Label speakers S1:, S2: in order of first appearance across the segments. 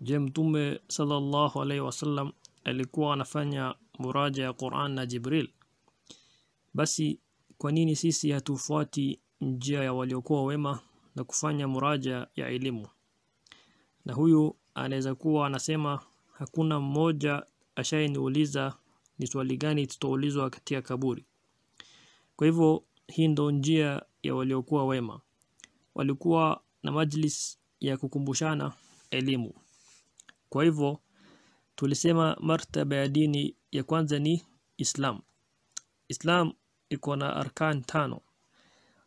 S1: Je, Mtume sallallahu alaihi wasallam alikuwa anafanya muraja ya Qur'an na Jibril? Basi kwa nini sisi hatufuati njia ya waliokuwa wema na kufanya muraja ya elimu? Na huyu anaweza kuwa anasema hakuna mmoja ashayeniuliza ni swali gani tutaulizwa katika kaburi. Kwa hivyo hii ndo njia ya waliokuwa wema. Walikuwa na majlis ya kukumbushana elimu. Kwa hivyo tulisema martaba ya dini ya kwanza ni Islam. Islam iko na arkan tano.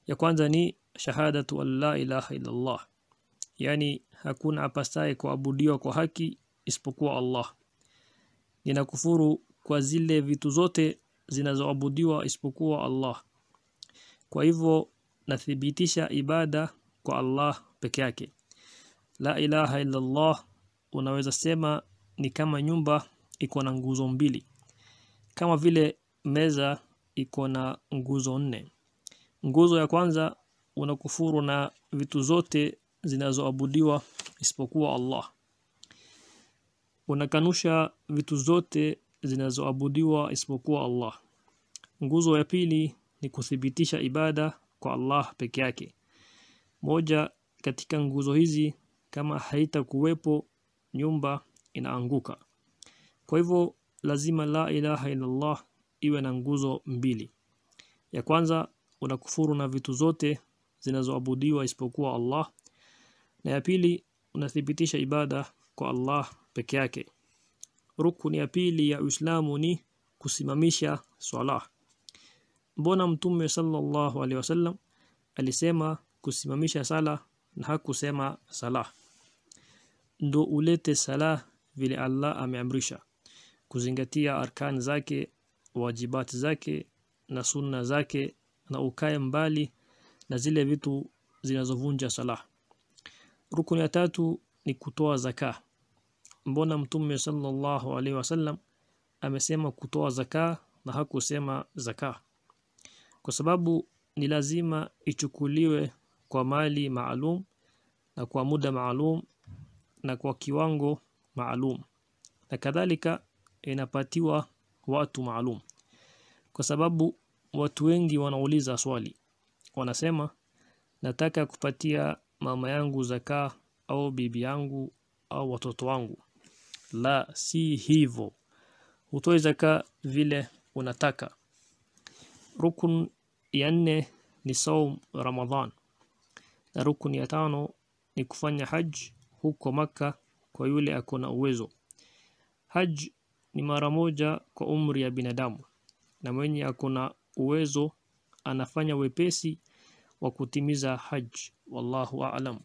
S1: Ya kwanza ni shahadatu an la ilaha illa Allah. yani hakuna apasaye kuabudiwa kwa haki isipokuwa Allah. Ninakufuru kwa zile vitu zote zinazoabudiwa isipokuwa Allah. Kwa hivyo nathibitisha ibada kwa Allah peke yake. La ilaha illa Allah unaweza sema ni kama nyumba iko na nguzo mbili, kama vile meza iko na nguzo nne. Nguzo ya kwanza unakufuru na vitu zote zinazoabudiwa isipokuwa Allah. Unakanusha vitu zote zinazoabudiwa isipokuwa Allah. Nguzo ya pili ni kuthibitisha ibada kwa Allah peke yake. Moja katika nguzo hizi kama haitakuwepo nyumba inaanguka. Kwa hivyo lazima la ilaha illallah iwe na nguzo mbili. Ya kwanza unakufuru na vitu zote zinazoabudiwa isipokuwa Allah, na ya pili unathibitisha ibada kwa Allah peke yake. Rukuni ya pili ya Uislamu ni kusimamisha swala. Mbona Mtume sallallahu alaihi wasallam alisema kusimamisha sala na hakusema salah? ndo ulete sala vile Allah ameamrisha kuzingatia arkani zake wajibati zake na sunna zake na ukae mbali na zile vitu zinazovunja sala rukuni ya tatu ni kutoa zaka mbona mtume sallallahu alaihi wasallam amesema kutoa zaka na hakusema zaka kwa sababu ni lazima ichukuliwe kwa mali maalum na kwa muda maalum na kwa kiwango maalum na kadhalika inapatiwa watu maalum kwa sababu watu wengi wanauliza swali wanasema nataka kupatia mama yangu zaka au bibi yangu au watoto wangu la si hivyo utoe zaka vile unataka rukun ya nne ni saum ramadhan na rukun ya tano ni kufanya haji huko Makka kwa yule akona uwezo. Haj ni mara moja kwa umri ya binadamu na mwenye akona uwezo anafanya wepesi wa kutimiza haj. Wallahu alam